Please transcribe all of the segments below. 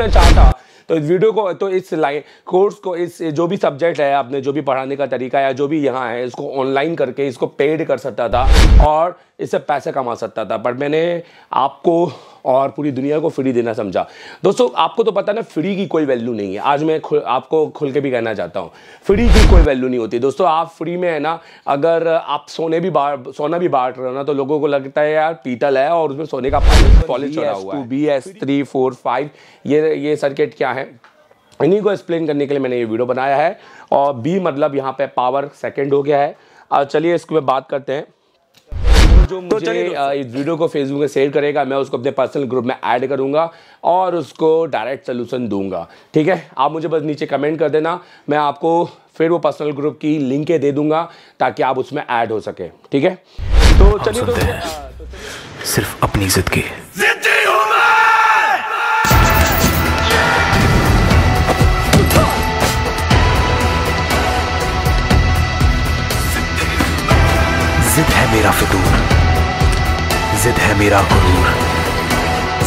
चाहता तो इस वीडियो को तो इस लाइन कोर्स को इस जो भी सब्जेक्ट है आपने जो भी पढ़ाने का तरीका या जो भी यहाँ है इसको ऑनलाइन करके इसको पेड कर सकता था और इससे पैसे कमा सकता था पर मैंने आपको और पूरी दुनिया को फ्री देना समझा दोस्तों आपको तो पता ना फ्री की कोई वैल्यू नहीं है आज मैं खुल, आपको खुल के भी कहना चाहता हूँ फ्री की कोई वैल्यू नहीं होती दोस्तों आप फ्री में है ना अगर आप सोने भी बाट सोना भी बांट रहे हो ना तो लोगों को लगता है यार पीतल है और उसमें सोने का पॉलिस चढ़ा हुआ है B S three four five ये ये सर्किट क्या है इन्हीं को एक्सप्लेन करने के लिए मैंने ये वीडियो बनाया है और बी मतलब यहाँ पे पावर सेकंड हो गया है चलिए इसके बाद बात करते हैं तो चलिए इस वीडियो को फेसबुक में शेयर करेगा मैं उसको अपने पर्सनल ग्रुप में ऐड करूंगा और उसको डायरेक्ट सोल्यूशन दूंगा ठीक है आप मुझे बस नीचे कमेंट कर देना मैं आपको फिर वो पर्सनल ग्रुप की लिंकें दे दूंगा ताकि आप उसमें ऐड हो सके ठीक है तो, हाँ, तो चलिए सिर्फ अपनी जिद की मेरा फितूर जिद है मेरा गुरूर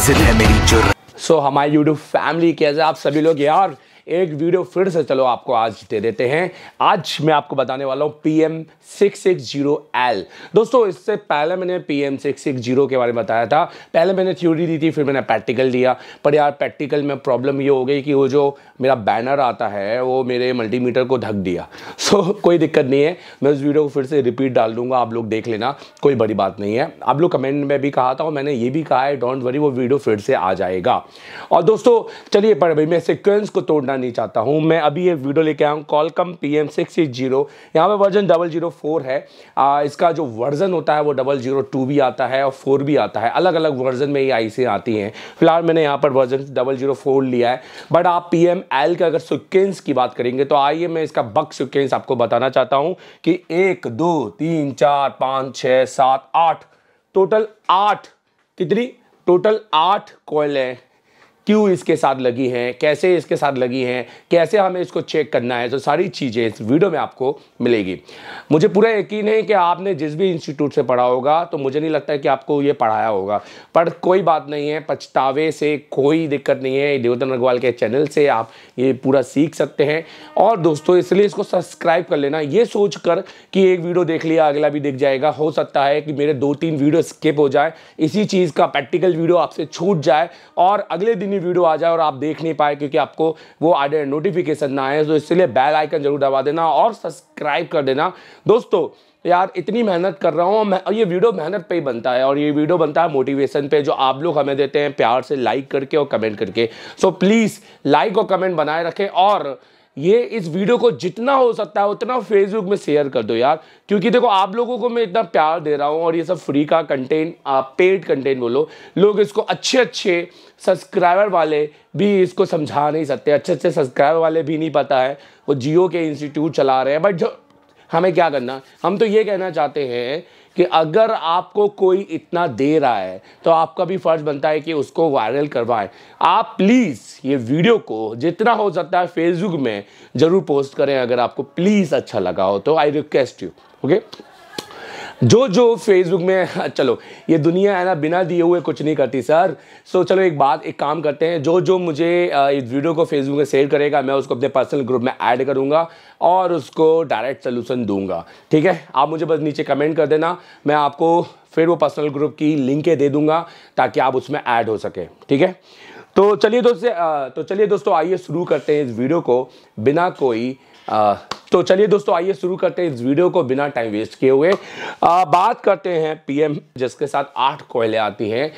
जिद है मेरी जुर्र सो so, हमारी यूट्यूब फैमिली कैसे आप सभी लोग यार एक वीडियो फिर से चलो आपको आज दे देते हैं आज मैं आपको बताने वाला हूँ P M six six zero L दोस्तों इससे पहले मैंने P M six six zero के बारे में बताया था पहले मैंने थ्योरी दी थी फिर मैंने प्रैक्टिकल दिया पर यार प्रैक्टिकल में प्रॉब्लम ये हो गई कि वो जो मेरा बैनर आता है वो मेरे मल्टीमीटर को ढक दिया सो so, कोई दिक्कत नहीं है मैं उस वीडियो को फिर से रिपीट डाल दूंगा आप लोग देख लेना कोई बड़ी बात नहीं है आप लोग कमेंट में भी कहा था और मैंने ये भी कहा है डोंट वरी वो वीडियो फिर से आ जाएगा और दोस्तों चलिए पर भाई मैं सिक्वेंस को तोड़ना करना नहीं चाहता हूँ मैं अभी ये वीडियो लेके आया हूँ Qualcomm P M six six zero यहाँ पर वर्जन डबल जीरो फोर है आ, इसका जो वर्जन होता है वो डबल जीरो टू भी आता है और फोर भी आता है अलग अलग वर्जन में ये आईसी आती हैं फिलहाल मैंने यहाँ पर वर्जन डबल जीरो फोर लिया है बट आप पी एम एल के अगर सिक्वेंस की बात करेंगे तो आइए मैं इसका बक सिक्वेंस आपको बताना चाहता हूँ कि एक दो तीन चार पाँच छः सात आठ टोटल आठ कितनी टोटल आठ है क्यों इसके साथ लगी हैं कैसे इसके साथ लगी हैं कैसे हमें इसको चेक करना है तो सारी चीज़ें इस वीडियो में आपको मिलेगी मुझे पूरा यकीन है कि आपने जिस भी इंस्टीट्यूट से पढ़ा होगा तो मुझे नहीं लगता है कि आपको ये पढ़ाया होगा पर कोई बात नहीं है पछतावे से कोई दिक्कत नहीं है देवतन अग्रवाल के चैनल से आप ये पूरा सीख सकते हैं और दोस्तों इसलिए इसको सब्सक्राइब कर लेना ये सोच कर कि एक वीडियो देख लिया अगला भी देख जाएगा हो सकता है कि मेरे दो तीन वीडियो स्किप हो जाए इसी चीज़ का प्रैक्टिकल वीडियो आपसे छूट जाए और अगले दिन ही वीडियो आ जाए और आप देख नहीं पाए क्योंकि आपको वो आडे नोटिफिकेशन ना आए तो इसलिए बेल आइकन जरूर दबा देना और सब्सक्राइब कर देना दोस्तों यार इतनी मेहनत कर रहा हूँ और ये वीडियो मेहनत पे ही बनता है और ये वीडियो बनता है मोटिवेशन पे जो आप लोग हमें देते हैं प्यार से लाइक करके और कमेंट करके सो प्लीज़ लाइक और कमेंट बनाए रखें और ये इस वीडियो को जितना हो सकता है उतना फेसबुक में शेयर कर दो यार क्योंकि देखो आप लोगों को मैं इतना प्यार दे रहा हूँ और ये सब फ्री का कंटेंट आप पेड कंटेंट बोलो लोग इसको अच्छे अच्छे सब्सक्राइबर वाले भी इसको समझा नहीं सकते अच्छे अच्छे सब्सक्राइबर वाले भी नहीं पता है वो जियो के इंस्टीट्यूट चला रहे हैं बट हमें क्या करना हम तो ये कहना चाहते हैं कि अगर आपको कोई इतना दे रहा है तो आपका भी फर्ज बनता है कि उसको वायरल करवाएं आप प्लीज़ ये वीडियो को जितना हो सकता है फेसबुक में ज़रूर पोस्ट करें अगर आपको प्लीज़ अच्छा लगा हो तो आई रिक्वेस्ट यू ओके जो जो फेसबुक में चलो ये दुनिया है ना बिना दिए हुए कुछ नहीं करती सर सो चलो एक बात एक काम करते हैं जो जो मुझे इस वीडियो को फेसबुक में शेयर करेगा मैं उसको अपने पर्सनल ग्रुप में ऐड करूँगा और उसको डायरेक्ट सोल्यूशन दूंगा ठीक है आप मुझे बस नीचे कमेंट कर देना मैं आपको फिर वो पर्सनल ग्रुप की लिंकें दे दूंगा ताकि आप उसमें ऐड हो सके ठीक है तो चलिए दोस्त तो चलिए दोस्तों आइए शुरू करते हैं इस वीडियो को बिना कोई आ, तो चलिए दोस्तों आइए शुरू करते हैं इस वीडियो को बिना टाइम वेस्ट किए हुए आ, बात करते हैं पीएम जिसके साथ आठ कोयले आती हैं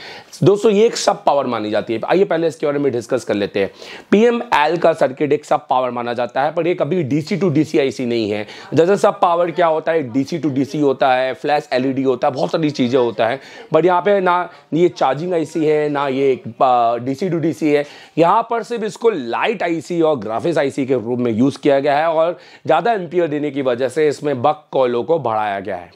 दोस्तों ये एक सब पावर मानी जाती है आइए पहले इसके बारे में डिस्कस कर लेते हैं पीएम एल का सर्किट एक सब पावर माना जाता है पर ये कभी डीसी टू डीसी आईसी नहीं है जैसे सब पावर क्या होता है डीसी टू डीसी होता है फ्लैश एलईडी होता है बहुत सारी चीज़ें होता है बट यहाँ पे ना ये चार्जिंग आईसी है ना ये एक डीसी टू डीसी है यहाँ पर सिर्फ इसको लाइट आईसी और ग्राफिक्स आईसी के रूप में यूज़ किया गया है और ज़्यादा एनपीआर देने की वजह से इसमें बक कॉलों को बढ़ाया गया है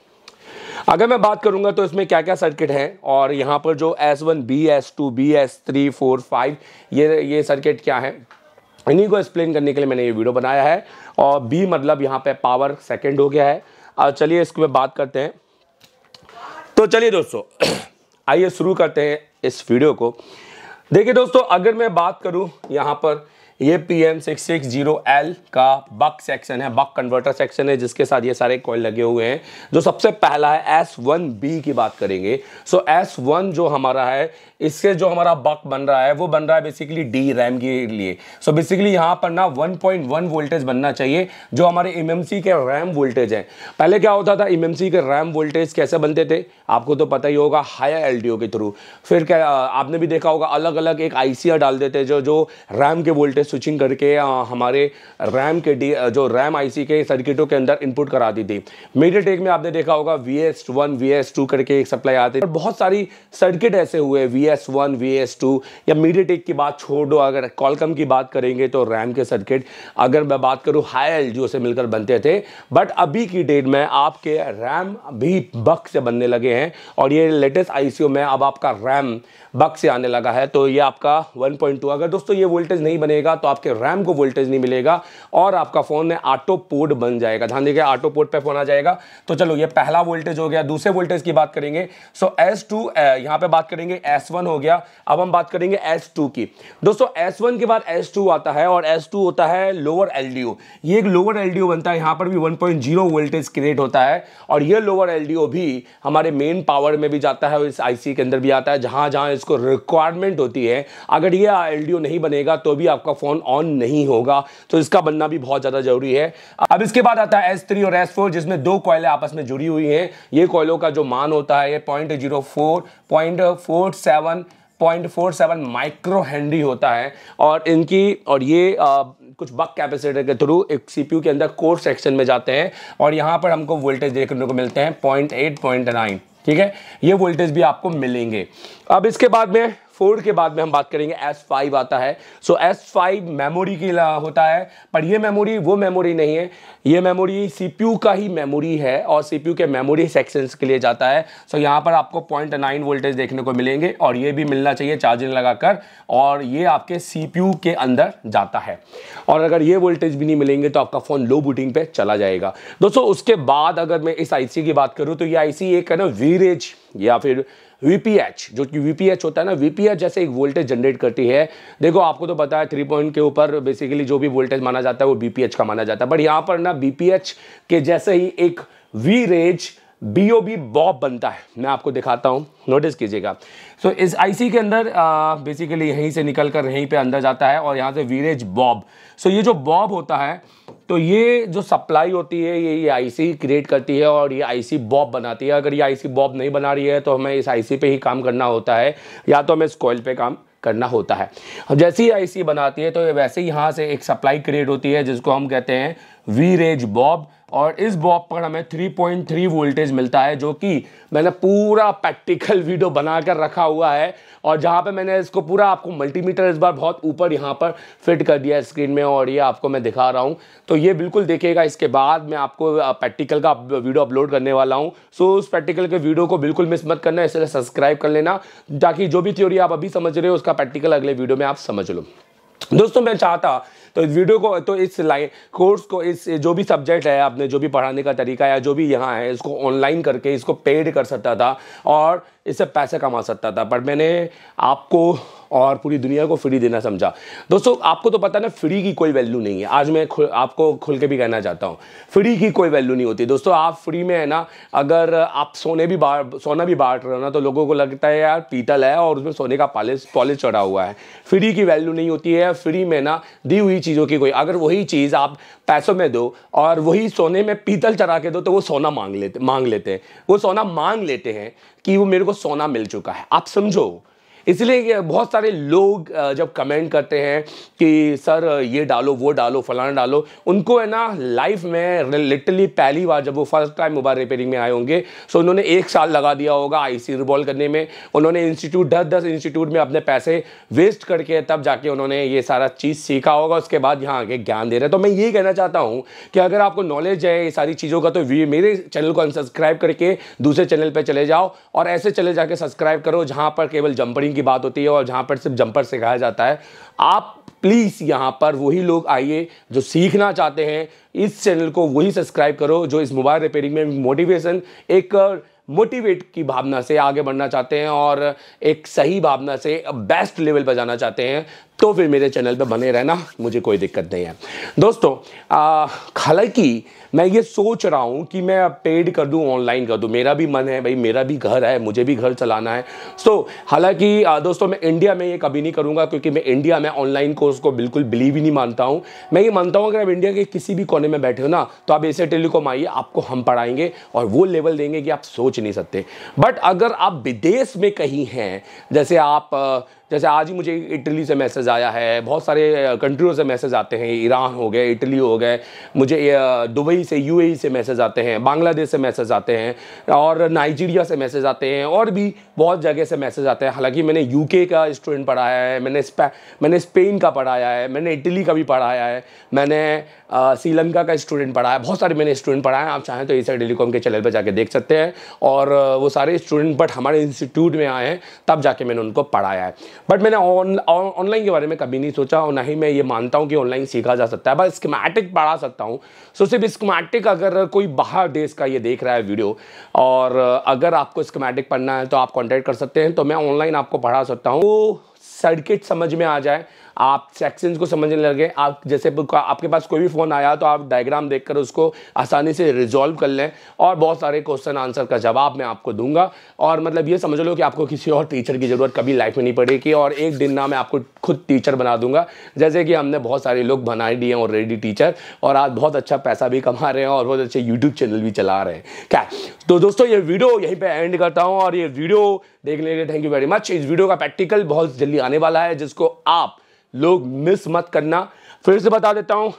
अगर मैं बात करूंगा तो इसमें क्या क्या सर्किट हैं और यहाँ पर जो S one B S two B S three four five ये ये सर्किट क्या है इन्हीं को एक्सप्लेन करने के लिए मैंने ये वीडियो बनाया है और बी मतलब यहाँ पे पावर सेकंड हो गया है और चलिए इसको पे बात करते हैं तो चलिए दोस्तों आइए शुरू करते हैं इस वीडियो को देखिए दोस्तों अगर मैं बात करूँ यहाँ पर ये P M six six zero L का बक सेक्शन है बक कन्वर्टर सेक्शन है जिसके साथ ये सारे कॉइल लगे हुए हैं जो सबसे पहला है एस वन बी की बात करेंगे सो एस वन जो हमारा है इससे जो हमारा बक बन रहा है वो बन रहा है बेसिकली डी रैम के लिए सो so बेसिकली यहाँ पर ना 1.1 वोल्टेज बनना चाहिए जो हमारे एम के रैम वोल्टेज है पहले क्या होता था एम के रैम वोल्टेज कैसे बनते थे आपको तो पता ही होगा हायर एल के थ्रू फिर क्या आपने भी देखा होगा अलग अलग एक आई डाल देते जो जो रैम के वोल्टेज स्विचिंग करके हमारे रैम के डी जो रैम आईसी के सर्किटों के अंदर इनपुट करा दी थी मीडिया टेक में आपने देखा होगा V S one V S two करके एक सप्लाई आते और बहुत सारी सर्किट ऐसे हुए V S one V S two या मीडिया टेक की बात छोड़ दो अगर कॉलकम की बात करेंगे तो रैम के सर्किट अगर मैं बात करूँ हाई एल जी से मिलकर बनते थे बट अभी की डेट में आपके रैम भी बक से बनने लगे हैं और ये लेटेस्ट आईसीओ में अब आपका रैम बक से आने लगा है तो ये आपका 1.2 अगर दोस्तों ये वोल्टेज नहीं बनेगा तो आपके रैम को वोल्टेज नहीं मिलेगा और आपका फ़ोन में ऑटो पोर्ट बन जाएगा ध्यान देखिए ऑटो पोर्ट पर फ़ोन आ जाएगा तो चलो ये पहला वोल्टेज हो गया दूसरे वोल्टेज की बात करेंगे सो एस टू यहां पर बात करेंगे एस वन हो गया अब हम बात करेंगे एस टू की दोस्तों एस वन के बाद एस टू आता है और एस टू होता है लोअर एल डी ओ ये एक लोअर एल डी ओ बनता है यहां पर भी one point zero voltage create होता है और ये लोअर एल डी ओ भी हमारे मेन पावर में भी जाता है इस आईसी के अंदर भी आता है जहां जहां इसको रिक्वायरमेंट होती है अगर ये एल डी ओ नहीं बनेगा तो भी आपका फ़ोन ऑन नहीं होगा तो इसका बनना भी बहुत ज़्यादा ज़रूरी है अब इसके बाद आता है एस थ्री और एस फोर जिसमें दो कोयले आपस में जुड़ी हुई हैं ये कॉयलों का जो मान होता है point zero four point four seven point four seven micro henry होता है और इनकी और ये आ, कुछ बक कैपेसिटर के थ्रू एक सीपीयू के अंदर कोर सेक्शन में जाते हैं और यहाँ पर हमको वोल्टेज देखने को मिलते हैं पॉइंट एट पॉइंट नाइन ठीक है ये वोल्टेज भी आपको मिलेंगे अब इसके बाद में फोर के बाद में हम बात करेंगे एस फाइव आता है सो एस फाइव मेमोरी की होता है पर ये मेमोरी वो मेमोरी नहीं है ये मेमोरी सीपीयू का ही मेमोरी है और सीपीयू के मेमोरी सेक्शंस के लिए जाता है सो so, यहाँ पर आपको पॉइंट नाइन वोल्टेज देखने को मिलेंगे और ये भी मिलना चाहिए चार्जिंग लगाकर और ये आपके सी के अंदर जाता है और अगर ये वोल्टेज भी नहीं मिलेंगे तो आपका फ़ोन लो बूटिंग पे चला जाएगा दोस्तों उसके बाद अगर मैं इस आई की बात करूँ तो ये आई एक है ना वीरेज या फिर वीपीएच जो कि वीपीएच होता है ना वीपीएच जैसे एक वोल्टेज जनरेट करती है देखो आपको तो पता है थ्री पॉइंट के ऊपर बेसिकली जो भी वोल्टेज माना जाता है वो बीपीएच का माना जाता है बट यहाँ पर ना बीपीएच के जैसे ही एक वी रेज बीओबी बॉब बनता है मैं आपको दिखाता हूँ नोटिस कीजिएगा सो so, इस आईसी के अंदर बेसिकली यहीं से निकल कर यहीं पे अंदर जाता है और यहाँ से वीरेज बॉब सो so, ये जो बॉब होता है तो ये जो सप्लाई होती है ये ये आईसी क्रिएट करती है और ये आईसी बॉब बनाती है अगर ये आईसी बॉब नहीं बना रही है तो हमें इस आईसी पे ही काम करना होता है या तो हमें इस कॉयल पे काम करना होता है जैसे ही आईसी बनाती है तो वैसे ही यहाँ से एक सप्लाई क्रिएट होती है जिसको हम कहते हैं वी रेज बॉब और इस बॉब पर हमें 3.3 वोल्टेज मिलता है जो कि मैंने पूरा प्रैक्टिकल वीडियो बनाकर रखा हुआ है और जहाँ पे मैंने इसको पूरा आपको मल्टीमीटर इस बार बहुत ऊपर यहाँ पर फिट कर दिया है स्क्रीन में और ये आपको मैं दिखा रहा हूँ तो ये बिल्कुल देखिएगा इसके बाद मैं आपको प्रैक्टिकल का वीडियो अपलोड करने वाला हूँ सो उस प्रैक्टिकल के वीडियो को बिल्कुल मिस मत करना इसलिए सब्सक्राइब कर लेना ताकि जो भी थ्योरी आप अभी समझ रहे हो उसका प्रैक्टिकल अगले वीडियो में आप समझ लो दोस्तों मैं चाहता तो इस वीडियो को तो इस लाइन कोर्स को इस जो भी सब्जेक्ट है आपने जो भी पढ़ाने का तरीका या जो भी यहाँ है इसको ऑनलाइन करके इसको पेड कर सकता था और इससे पैसे कमा सकता था पर मैंने आपको और पूरी दुनिया को फ्री देना समझा दोस्तों आपको तो पता ना फ्री की कोई वैल्यू नहीं है आज मैं खुल, आपको खुल के भी कहना चाहता हूँ फ्री की कोई वैल्यू नहीं होती दोस्तों आप फ्री में है ना अगर आप सोने भी बांट सोना भी बांट रहे हो ना तो लोगों को लगता है यार पीतल है और उसमें सोने का पॉलिश पॉलिश चढ़ा हुआ है फ्री की वैल्यू नहीं होती है फ्री में ना दी हुई चीज़ों की कोई अगर वही चीज़ आप पैसों में दो और वही सोने में पीतल चढ़ा के दो तो वो सोना मांग लेते मांग लेते हैं वो सोना मांग लेते हैं कि वो मेरे को सोना मिल चुका है आप समझो इसलिए बहुत सारे लोग जब कमेंट करते हैं कि सर ये डालो वो डालो फलाना डालो उनको है ना लाइफ में लिटरली पहली बार जब वो फर्स्ट टाइम मोबाइल रिपेयरिंग में आए होंगे सो उन्होंने एक साल लगा दिया होगा आई सी करने में उन्होंने इंस्टीट्यूट दस दस इंस्टीट्यूट में अपने पैसे वेस्ट करके तब जाके उन्होंने ये सारा चीज़ सीखा होगा उसके बाद यहाँ आगे ज्ञान दे रहे तो मैं यही कहना चाहता हूँ कि अगर आपको नॉलेज है ये सारी चीज़ों का तो मेरे चैनल को अनसब्सक्राइब करके दूसरे चैनल पर चले जाओ और ऐसे चले जाके सब्सक्राइब करो जहाँ पर केवल जंपरिंग की बात होती है और जहाँ पर सिर्फ जंपर सिखाया जाता है आप प्लीज़ यहाँ पर वही लोग आइए जो सीखना चाहते हैं इस चैनल को वही सब्सक्राइब करो जो इस मोबाइल रिपेयरिंग में मोटिवेशन एक मोटिवेट की भावना से आगे बढ़ना चाहते हैं और एक सही भावना से बेस्ट लेवल पर जाना चाहते हैं तो फिर मेरे चैनल पे बने रहना मुझे कोई दिक्कत नहीं है दोस्तों हालांकि मैं ये सोच रहा हूँ कि मैं पेड कर दूँ ऑनलाइन कर दूँ मेरा भी मन है भाई मेरा भी घर है मुझे भी घर चलाना है सो हालांकि दोस्तों मैं इंडिया में ये कभी नहीं करूँगा क्योंकि मैं इंडिया में ऑनलाइन कोर्स को बिल्कुल बिलीव ही नहीं मानता हूँ मैं ये मानता हूँ अगर आप इंडिया के किसी भी कोने में बैठे हो ना तो आप ऐसे टेलीकॉम आइए आपको हम पढ़ाएंगे और वो लेवल देंगे कि आप सोच नहीं सकते बट अगर आप विदेश में कहीं हैं जैसे आप जैसे आज ही मुझे इटली से मैसेज आया है बहुत सारे कंट्रियों से मैसेज आते हैं ईरान हो गए इटली हो गए मुझे दुबई से यू से मैसेज आते हैं बांग्लादेश से मैसेज आते हैं और नाइजीरिया से मैसेज आते हैं और भी बहुत जगह से मैसेज आते हैं हालांकि मैंने यू का स्टूडेंट पढ़ाया है मैंने मैंने स्पेन का पढ़ाया है मैंने इटली का भी पढ़ाया है मैंने श्रीलंका का स्टूडेंट पढ़ाया बहुत सारे मैंने स्टूडेंट पढ़ाए हैं आप चाहें तो इसे टेलीकॉम के चैनल पर जाके देख सकते हैं और वो सारे स्टूडेंट बट हमारे इंस्टीट्यूट में आए हैं तब जाके मैंने उनको पढ़ाया है बट मैंने ऑनलाइन के बारे में कभी नहीं सोचा और ना ही मैं ये मानता हूँ कि ऑनलाइन सीखा जा सकता है बस स्कीमेटिक पढ़ा सकता हूँ सो सिर्फ स्कीमेटिक अगर कोई बाहर देश का ये देख रहा है वीडियो और अगर आपको स्कीमेटिक पढ़ना है तो आप कॉन्टैक्ट कर सकते हैं तो मैं ऑनलाइन आपको पढ़ा सकता हूँ वो सर्किट समझ में आ जाए आप सेक्शंस को समझने लगे आप जैसे आपके पास कोई भी फ़ोन आया तो आप डायग्राम देखकर उसको आसानी से रिजॉल्व कर लें और बहुत सारे क्वेश्चन आंसर का जवाब मैं आपको दूंगा और मतलब ये समझ लो कि आपको किसी और टीचर की ज़रूरत कभी लाइफ में नहीं पड़ेगी और एक दिन ना मैं आपको खुद टीचर बना दूंगा जैसे कि हमने बहुत सारे लोग बनाए दिए हैं ऑलरेडी टीचर और आज बहुत अच्छा पैसा भी कमा रहे हैं और बहुत अच्छे यूट्यूब चैनल भी चला रहे हैं क्या तो दोस्तों ये वीडियो यहीं पर एंड करता हूँ और ये वीडियो देखने के लिए थैंक यू वेरी मच इस वीडियो का प्रैक्टिकल बहुत जल्दी आने वाला है जिसको आप लोग मिस मत करना फिर से बता देता हूँ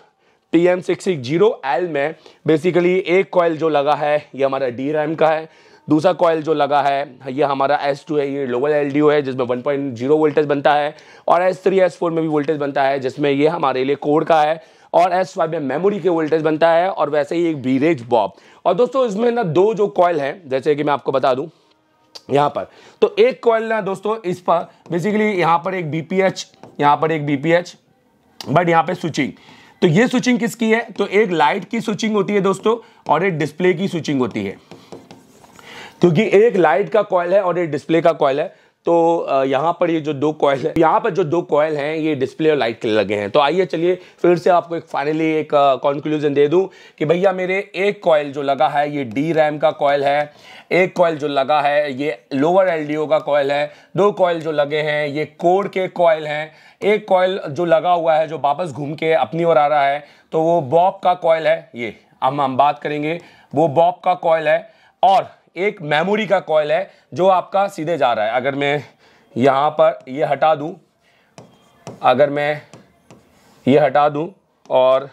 टी एम सिक्स एल में बेसिकली एक कॉयल जो लगा है ये हमारा डी रैम का है दूसरा कॉयल जो लगा है ये हमारा एस टू है ये लोअल एल डी ओ है जिसमें वन पॉइंट जीरो वोल्टेज बनता है और एस थ्री एस फोर में भी वोल्टेज बनता है जिसमें ये हमारे लिए कोर का है और एस फाइव में मेमोरी के वोल्टेज बनता है और वैसे ही एक बीरेज बॉब और दोस्तों इसमें ना दो जो कॉयल हैं जैसे कि मैं आपको बता दूँ यहां पर तो एक कॉइल ना दोस्तों इस पर बेसिकली यहां पर एक बीपीएच यहां पर एक बीपीएच बट यहां पे स्विचिंग तो ये स्विचिंग किसकी है तो एक लाइट की स्विचिंग होती है दोस्तों और एक डिस्प्ले की स्विचिंग होती है क्योंकि एक लाइट का कॉयल है और एक डिस्प्ले का कॉयल है तो यहाँ पर ये जो दो कॉयल है यहाँ पर जो दो कॉयल हैं ये डिस्प्ले और लाइट के लगे हैं तो आइए चलिए फिर से आपको एक फाइनली एक कंक्लूजन दे दूँ कि भैया मेरे एक कॉयल जो लगा है ये डी रैम का कॉयल है एक कॉयल जो लगा है ये लोअर एल का कॉयल है दो कॉयल जो लगे हैं ये कोड के कॉयल हैं एक कॉयल जो लगा हुआ है जो वापस घूम के अपनी ओर आ रहा है तो वो बॉब का कॉयल है ये हम हम बात करेंगे वो बॉब का कॉयल है और एक मेमोरी का कॉयल है जो आपका सीधे जा रहा है अगर मैं यहाँ पर ये हटा दूँ अगर मैं ये हटा दूँ और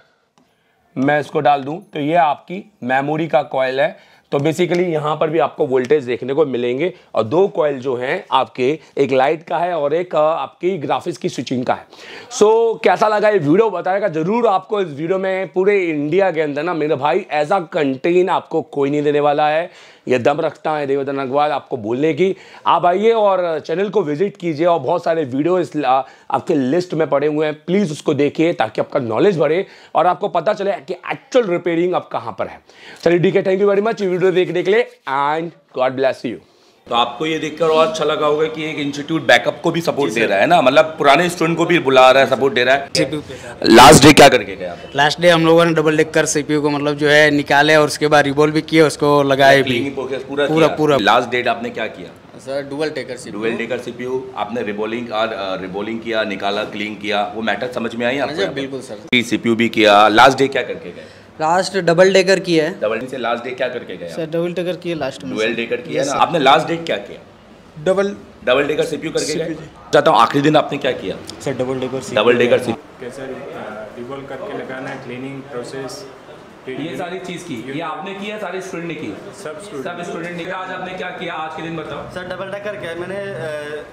मैं इसको डाल दूँ तो ये आपकी मेमोरी का कॉयल है तो बेसिकली यहाँ पर भी आपको वोल्टेज देखने को मिलेंगे और दो कॉयल जो हैं आपके एक लाइट का है और एक आपकी ग्राफिक्स की स्विचिंग का है सो so, कैसा लगा ये वीडियो बताएगा जरूर आपको इस वीडियो में पूरे इंडिया के अंदर ना मेरे भाई ऐसा कंटेन आपको कोई नहीं देने वाला है यह दम रखता है देवेंद्र अग्रवाल आपको बोलने की आप आइए और चैनल को विजिट कीजिए और बहुत सारे वीडियो इस आपके लिस्ट में पड़े हुए हैं प्लीज़ उसको देखिए ताकि आपका नॉलेज बढ़े और आपको पता चले कि एक्चुअल रिपेयरिंग अब कहाँ पर है चलिए ठीक है thank you very much video देखने के लिए एंड गॉड ब्लेस यू तो आपको ये देखकर और अच्छा लगा होगा कि एक इंस्टीट्यूट बैकअप को भी सपोर्ट दे रहा है ना मतलब पुराने स्टूडेंट को भी बुला रहा है सपोर्ट दे रहा है लास्ट डे क्या करके गया लास्ट डे हम लोगों ने डबल डेक कर सीपीयू को मतलब जो है निकाले और उसके बाद रिबोल भी किए उसको लगाए भी पूरा पूरा लास्ट डेट आपने क्या किया sir dual decker CPU dual decker CPU आपने रिबोलिंग और रिबोलिंग किया निकाला क्लीन किया वो मैटर समझ में आई आपको बिल्कुल सर सीपीयू भी किया लास्ट डे क्या करके गए लास्ट डबल डेकर किया है डबल से लास्ट डे क्या करके गया सर डबल डेकर किया लास्ट में डबल डेकर किया ना आपने लास्ट डेट क्या किया डबल डबल डेकर सीपीयू करके गए चाहता हूं आखिरी दिन आपने क्या किया sir double decker double decker CPU कैसे रिवॉल्व करके लगाना है क्लीनिंग प्रोसेस ये सारी चीज की ये आपने किया सारे स्टूडेंट ने की सब स्टूडेंट सब स्टूडेंट ने आज आपने क्या किया आज के दिन बताओ सर डबल डेकर क्या मैंने uh,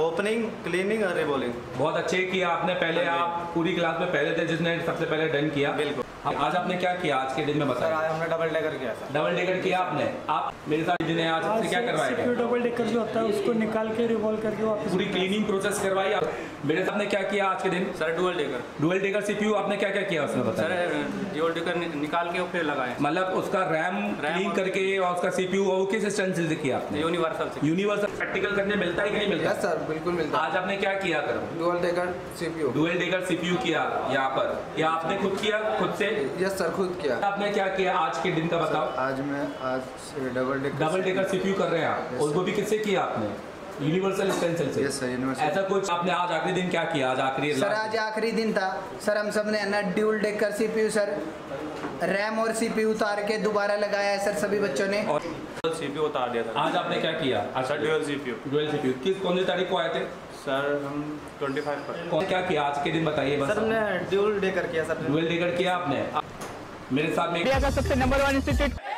ओपनिंग क्लीनिंग और रिबोलिंग बहुत अच्छे किया आपने पहले हाँ आप पूरी क्लास में पहले थे जिसने सबसे पहले डन किया बिल्कुल हाँ, आज आपने क्या किया आज के दिन में बताया आज हमने डबल डेकर किया सर डबल डेकर किया आपने आप मेरे साथ जिन्हें आज आपसे क्या करवाया डबल डेकर जो होता है उसको निकाल के रिवॉल्व करके पूरी क्लीनिंग प्रोसेस करवाई आप मेरे साथ ने क्या किया आज के दिन sir dual decker dual decker CPU आपने क्या क्या किया उसमें बताया सर डुअल डेकर निकाल के फिर लगाए मतलब उसका रैम रैम करके और उसका सीपीयू और किस स्टेंसिल से किया यूनिवर्सल यूनिवर्सल प्रैक्टिकल करने मिलता है कि नहीं मिलता सर बिल्कुल मिलता आज आपने क्या किया करो dual decker CPU dual decker CPU किया यहाँ पर या आपने खुद किया खुद से यस सर खुद किया आपने क्या किया आज के दिन का बताओ आज मैं आज double decker double decker CPU कर रहे हैं आप उसको भी किससे किया आपने यूनिवर्सल स्टेंसिल से यस सर यूनिवर्सल ऐसा कुछ आपने आज आखिरी दिन क्या किया आज आखिरी सर आज आखिरी दिन था सर हम सब ने ना dual decker CPU sir RAM और सीपीयू उतार के दोबारा लगाया है सर सभी बच्चों ने और सीपीयू उतार दिया था आज आपने क्या किया अच्छा ड्यूअल सीपीयू ड्यूअल सीपीयू किस कौन सी तारीख को आए थे सर हम 25 पर कौन क्या किया आज के दिन बताइए बस सर हमने ड्यूअल डे कर किया सर ड्यूअल डे कर किया आपने मेरे साथ में सबसे नंबर वन इंस्टीट्यूट